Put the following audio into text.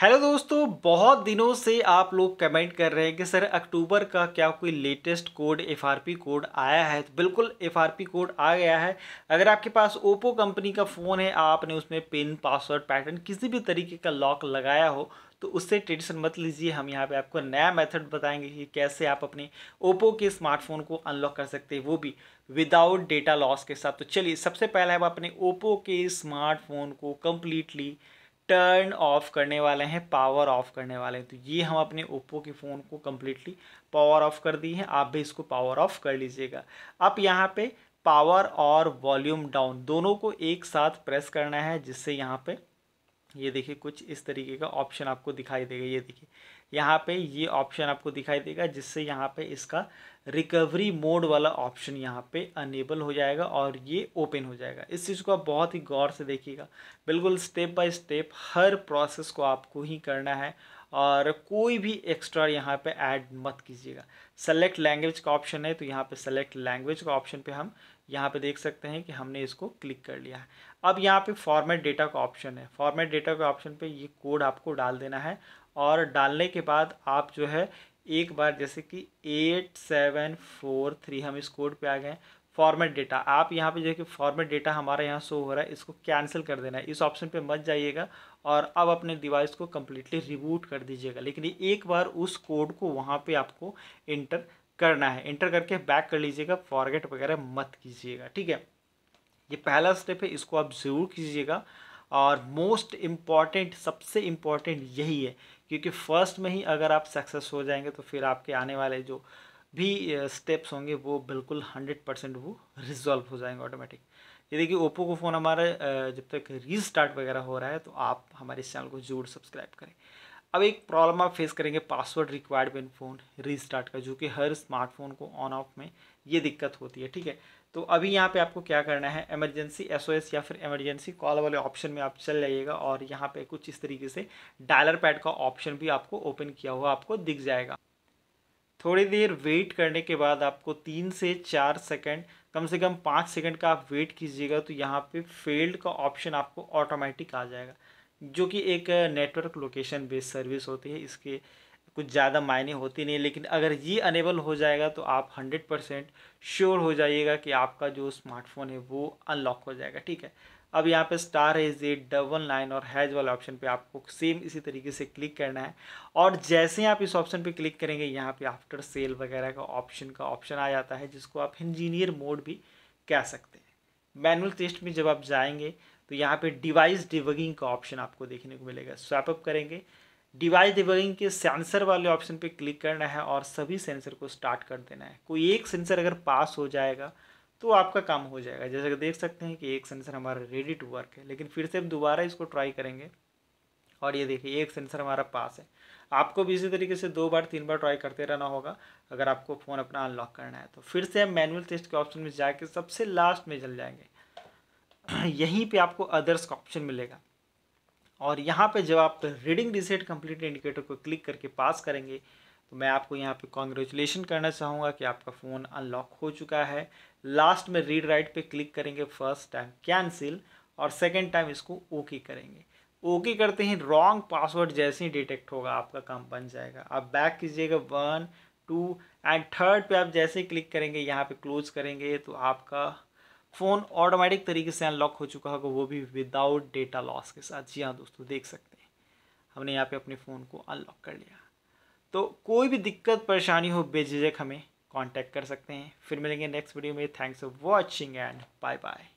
hello दोस्तों बहुत दिनों से आप लोग कमेंट कर रहे हैं कि सर अक्टूबर का क्या कोई लेटेस्ट कोड एफआरपी कोड आया है तो बिल्कुल एफआरपी कोड आ गया है अगर आपके पास ओप्पो कंपनी का फ़ोन है आपने उसमें पिन पासवर्ड पैटर्न किसी भी तरीके का लॉक लगाया हो तो उससे ट्रेडिशन मत लीजिए हम यहाँ पे आपको नया मेथड बताएंगे कि कैसे आप अपने ओप्पो के स्मार्टफोन को अनलॉक कर सकते हैं वो भी विदाउट डेटा लॉस के साथ तो चलिए सबसे पहले आप अपने ओप्पो के स्मार्टफोन को कम्प्लीटली टर्न ऑफ करने वाले हैं पावर ऑफ करने वाले हैं तो ये हम अपने ओप्पो के फ़ोन को कम्प्लीटली पावर ऑफ कर दिए हैं आप भी इसको पावर ऑफ कर लीजिएगा अब यहाँ पे पावर और वॉल्यूम डाउन दोनों को एक साथ प्रेस करना है जिससे यहाँ पे ये देखिए कुछ इस तरीके का ऑप्शन आपको दिखाई देगा ये देखिए यहाँ पे ये ऑप्शन आपको दिखाई देगा जिससे यहाँ पे इसका रिकवरी मोड वाला ऑप्शन यहाँ पे अनेबल हो जाएगा और ये ओपन हो जाएगा इस चीज़ को आप बहुत ही गौर से देखिएगा बिल्कुल स्टेप बाय स्टेप हर प्रोसेस को आपको ही करना है और कोई भी एक्स्ट्रा यहाँ पे ऐड मत कीजिएगा सेलेक्ट लैंग्वेज का ऑप्शन है तो यहाँ पे सेलेक्ट लैंग्वेज का ऑप्शन पे हम यहाँ पे देख सकते हैं कि हमने इसको क्लिक कर लिया है अब यहाँ पे फॉर्मेट डेटा का ऑप्शन है फॉर्मेट डेटा के ऑप्शन पे ये कोड आपको डाल देना है और डालने के बाद आप जो है एक बार जैसे कि एट सेवन फोर थ्री हम इस कोड पे आ गए फॉर्मेट डेटा आप यहाँ पे जो है कि फॉर्मेट डेटा हमारा यहाँ शो हो रहा है इसको कैंसिल कर देना है इस ऑप्शन पे मत जाइएगा और अब अपने डिवाइस को कम्प्लीटली रिबूट कर दीजिएगा लेकिन एक बार उस कोड को वहाँ पे आपको इंटर करना है इंटर करके बैक कर लीजिएगा फॉरगेट वगैरह मत कीजिएगा ठीक है ये पहला स्टेप है इसको आप ज़रूर कीजिएगा और मोस्ट इम्पॉर्टेंट सबसे इम्पॉर्टेंट यही है क्योंकि फर्स्ट में ही अगर आप सक्सेस हो जाएंगे तो फिर आपके आने वाले जो भी स्टेप्स होंगे वो बिल्कुल हंड्रेड परसेंट वो रिजॉल्व हो जाएंगे ऑटोमेटिक ये देखिए ओप्पो का फ़ोन हमारा जब तक रीस्टार्ट वगैरह हो रहा है तो आप हमारे इस चैनल को ज़रूर सब्सक्राइब करें अब एक प्रॉब्लम आप फेस करेंगे password required when phone restart का जो कि हर स्मार्टफोन को ऑन ऑफ में ये दिक्कत होती है ठीक है तो अभी यहाँ पे आपको क्या करना है इमरजेंसी एसओएस या फिर इमरजेंसी कॉल वाले ऑप्शन में आप चल जाइएगा और यहाँ पे कुछ इस तरीके से डायलर पैड का ऑप्शन भी आपको ओपन किया हुआ आपको दिख जाएगा थोड़ी देर वेट करने के बाद आपको तीन से चार सेकेंड कम से कम पाँच सेकेंड का आप वेट कीजिएगा तो यहाँ पे फेल्ड का ऑप्शन आपको ऑटोमेटिक आ जाएगा जो कि एक नेटवर्क लोकेशन बेस्ड सर्विस होती है इसके कुछ ज़्यादा मायने होती नहीं लेकिन अगर ये अनेबल हो जाएगा तो आप हंड्रेड परसेंट श्योर हो जाइएगा कि आपका जो स्मार्टफोन है वो अनलॉक हो जाएगा ठीक है अब यहाँ पे star as eight double nine और हैज वाले ऑप्शन पे आपको सेम इसी तरीके से क्लिक करना है और जैसे ही आप इस ऑप्शन पे क्लिक करेंगे यहाँ पे आफ्टर सेल वगैरह का ऑप्शन का ऑप्शन आ जाता है जिसको आप इंजीनियर मोड भी कह सकते हैं मैनुअल टेस्ट में जब आप जाएंगे तो यहाँ पे डिवाइस डिवगिंग का ऑप्शन आपको देखने को मिलेगा स्वैप अप करेंगे डिवाइस डिवगिंग के सेंसर वाले ऑप्शन पे क्लिक करना है और सभी सेंसर को स्टार्ट कर देना है कोई एक सेंसर अगर पास हो जाएगा तो आपका काम हो जाएगा जैसे कि देख सकते हैं कि एक सेंसर हमारा रेडी टू वर्क है लेकिन फिर से हम दोबारा इसको ट्राई करेंगे और ये देखिए एक सेंसर हमारा पास है आपको भी इसी तरीके से दो बार तीन बार ट्राई करते रहना होगा अगर आपको फ़ोन अपना अनलॉक करना है तो फिर से हम मैनुअल टेस्ट के ऑप्शन में जाके सबसे लास्ट में चल जाएंगे यहीं पे आपको अदर्स का ऑप्शन मिलेगा और यहाँ पे जब आप रीडिंग रिसेट कंप्लीट इंडिकेटर को क्लिक करके पास करेंगे तो मैं आपको यहाँ पे कॉन्ग्रेचुलेशन करना चाहूँगा कि आपका फ़ोन अनलॉक हो चुका है लास्ट में रीड राइट पे क्लिक करेंगे फर्स्ट टाइम कैंसिल और सेकेंड टाइम इसको ओके करेंगे ओके करते ही रॉन्ग पासवर्ड जैसे ही डिटेक्ट होगा आपका काम बन जाएगा आप बैक कीजिएगा वन टू एंड थर्ड पे आप जैसे ही क्लिक करेंगे यहाँ पे क्लोज करेंगे तो आपका फ़ोन ऑटोमेटिक तरीके से अनलॉक हो चुका होगा वो भी विदाउट डेटा लॉस के साथ जी हाँ दोस्तों देख सकते हैं हमने यहाँ पे अपने फ़ोन को अनलॉक कर लिया तो कोई भी दिक्कत परेशानी हो बेझिझक हमें कांटेक्ट कर सकते हैं फिर मिलेंगे नेक्स्ट वीडियो में thanks for watching and bye bye